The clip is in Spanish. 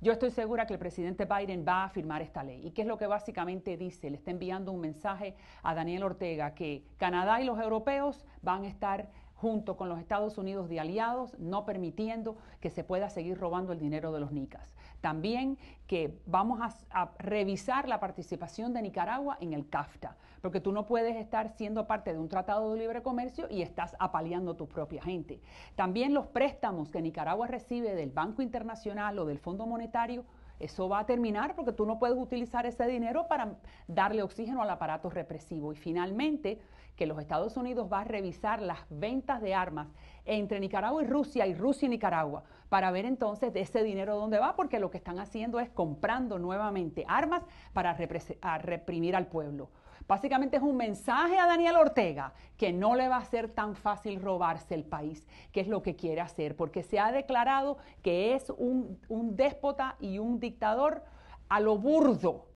Yo estoy segura que el presidente Biden va a firmar esta ley. ¿Y qué es lo que básicamente dice? Le está enviando un mensaje a Daniel Ortega que Canadá y los europeos van a estar junto con los Estados Unidos de aliados, no permitiendo que se pueda seguir robando el dinero de los nicas. También que vamos a, revisar la participación de Nicaragua en el CAFTA, porque tú no puedes estar siendo parte de un tratado de libre comercio y estás apaleando a tu propia gente. También los préstamos que Nicaragua recibe del Banco Internacional o del Fondo Monetario eso va a terminar porque tú no puedes utilizar ese dinero para darle oxígeno al aparato represivo. Y finalmente, que los Estados Unidos va a revisar las ventas de armas entre Nicaragua y Rusia y Rusia y Nicaragua para ver entonces de ese dinero dónde va, porque lo que están haciendo es comprando nuevamente armas para reprimir al pueblo. Básicamente es un mensaje a Daniel Ortega que no le va a ser tan fácil robarse el país, que es lo que quiere hacer, porque se ha declarado que es un, un déspota y un dictador a lo burdo,